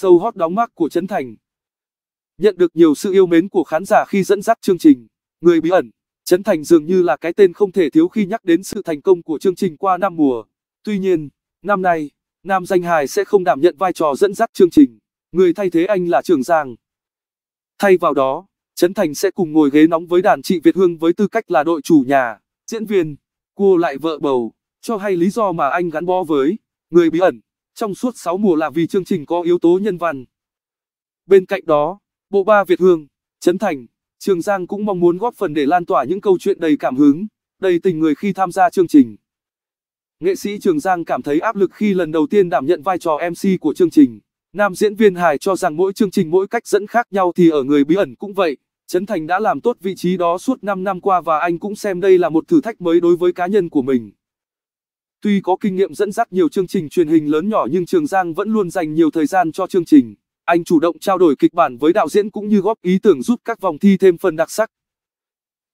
sâu hot đóng mác của Trấn Thành. Nhận được nhiều sự yêu mến của khán giả khi dẫn dắt chương trình, người bí ẩn, Trấn Thành dường như là cái tên không thể thiếu khi nhắc đến sự thành công của chương trình qua năm mùa. Tuy nhiên, năm nay, nam danh hài sẽ không đảm nhận vai trò dẫn dắt chương trình, người thay thế anh là Trường Giang. Thay vào đó, Trấn Thành sẽ cùng ngồi ghế nóng với đàn chị Việt Hương với tư cách là đội chủ nhà, diễn viên, cô lại vợ bầu, cho hay lý do mà anh gắn bó với, người bí ẩn. Trong suốt 6 mùa là vì chương trình có yếu tố nhân văn. Bên cạnh đó, bộ ba Việt Hương, Trấn Thành, Trường Giang cũng mong muốn góp phần để lan tỏa những câu chuyện đầy cảm hứng, đầy tình người khi tham gia chương trình. Nghệ sĩ Trường Giang cảm thấy áp lực khi lần đầu tiên đảm nhận vai trò MC của chương trình. Nam diễn viên hài cho rằng mỗi chương trình mỗi cách dẫn khác nhau thì ở người bí ẩn cũng vậy. Trấn Thành đã làm tốt vị trí đó suốt 5 năm qua và anh cũng xem đây là một thử thách mới đối với cá nhân của mình. Tuy có kinh nghiệm dẫn dắt nhiều chương trình truyền hình lớn nhỏ nhưng Trường Giang vẫn luôn dành nhiều thời gian cho chương trình. Anh chủ động trao đổi kịch bản với đạo diễn cũng như góp ý tưởng giúp các vòng thi thêm phần đặc sắc.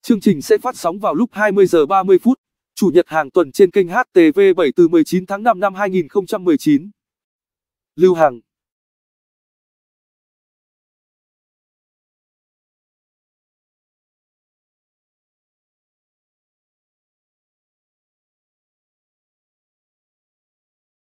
Chương trình sẽ phát sóng vào lúc 20 giờ 30 phút, chủ nhật hàng tuần trên kênh HTV7 từ 19 tháng 5 năm 2019. Lưu Hằng